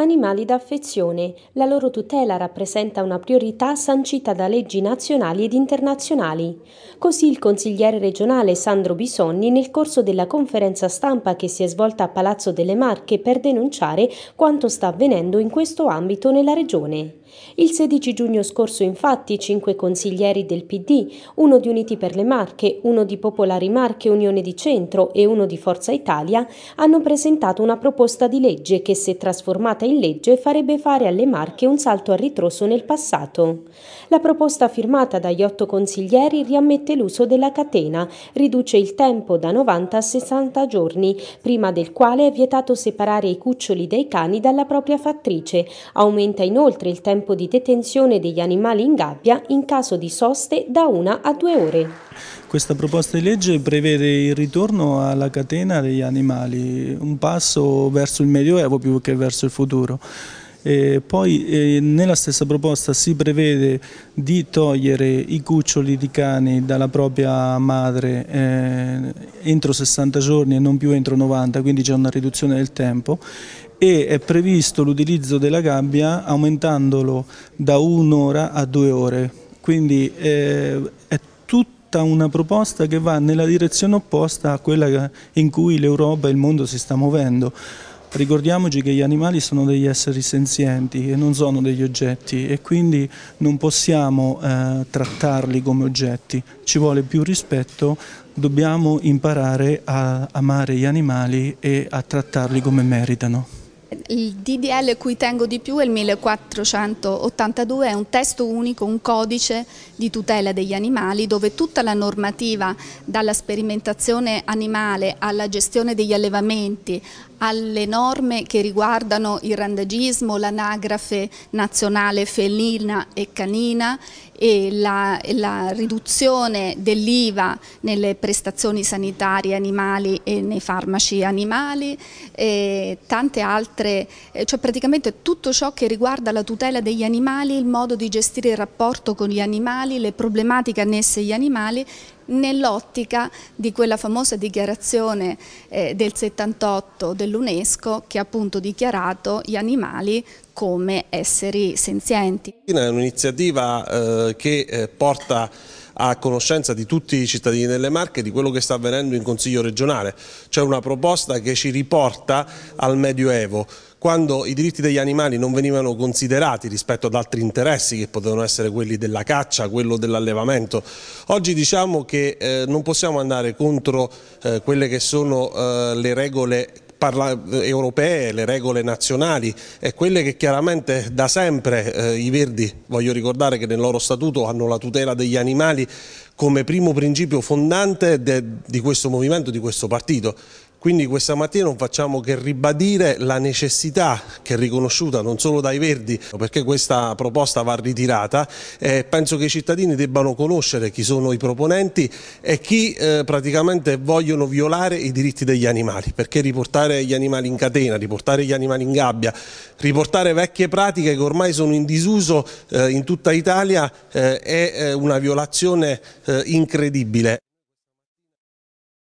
Animali d'affezione. La loro tutela rappresenta una priorità sancita da leggi nazionali ed internazionali. Così il consigliere regionale Sandro Bisogni nel corso della conferenza stampa che si è svolta a Palazzo delle Marche per denunciare quanto sta avvenendo in questo ambito nella regione. Il 16 giugno scorso infatti cinque consiglieri del PD, uno di Uniti per le Marche, uno di Popolari Marche Unione di Centro e uno di Forza Italia, hanno presentato una proposta di legge che se trasformata in in legge farebbe fare alle Marche un salto a ritroso nel passato. La proposta firmata dagli otto consiglieri riammette l'uso della catena, riduce il tempo da 90 a 60 giorni, prima del quale è vietato separare i cuccioli dei cani dalla propria fattrice, aumenta inoltre il tempo di detenzione degli animali in gabbia in caso di soste da una a due ore. Questa proposta di legge prevede il ritorno alla catena degli animali, un passo verso il Medioevo più che verso il futuro. E poi eh, nella stessa proposta si prevede di togliere i cuccioli di cani dalla propria madre eh, entro 60 giorni e non più entro 90, quindi c'è una riduzione del tempo e è previsto l'utilizzo della gabbia aumentandolo da un'ora a due ore. Quindi eh, tutta una proposta che va nella direzione opposta a quella in cui l'Europa e il mondo si sta muovendo. Ricordiamoci che gli animali sono degli esseri senzienti e non sono degli oggetti e quindi non possiamo eh, trattarli come oggetti, ci vuole più rispetto, dobbiamo imparare a amare gli animali e a trattarli come meritano. Il DDL cui tengo di più è il 1482, è un testo unico, un codice di tutela degli animali dove tutta la normativa dalla sperimentazione animale alla gestione degli allevamenti alle norme che riguardano il randagismo, l'anagrafe nazionale felina e canina e la, la riduzione dell'IVA nelle prestazioni sanitarie animali e nei farmaci animali e tante altre eh, cioè praticamente tutto ciò che riguarda la tutela degli animali, il modo di gestire il rapporto con gli animali, le problematiche annesse agli animali nell'ottica di quella famosa dichiarazione eh, del 78 dell'UNESCO che ha appunto dichiarato gli animali come esseri senzienti. È un'iniziativa eh, che eh, porta a conoscenza di tutti i cittadini delle Marche di quello che sta avvenendo in Consiglio regionale. C'è una proposta che ci riporta al Medioevo quando i diritti degli animali non venivano considerati rispetto ad altri interessi che potevano essere quelli della caccia, quello dell'allevamento. Oggi diciamo che eh, non possiamo andare contro eh, quelle che sono eh, le regole europee, le regole nazionali e quelle che chiaramente da sempre eh, i Verdi, voglio ricordare che nel loro statuto hanno la tutela degli animali come primo principio fondante de, di questo movimento, di questo partito. Quindi questa mattina non facciamo che ribadire la necessità che è riconosciuta non solo dai Verdi perché questa proposta va ritirata e penso che i cittadini debbano conoscere chi sono i proponenti e chi eh, praticamente vogliono violare i diritti degli animali perché riportare gli animali in catena, riportare gli animali in gabbia, riportare vecchie pratiche che ormai sono in disuso eh, in tutta Italia eh, è eh, una violazione eh, incredibile.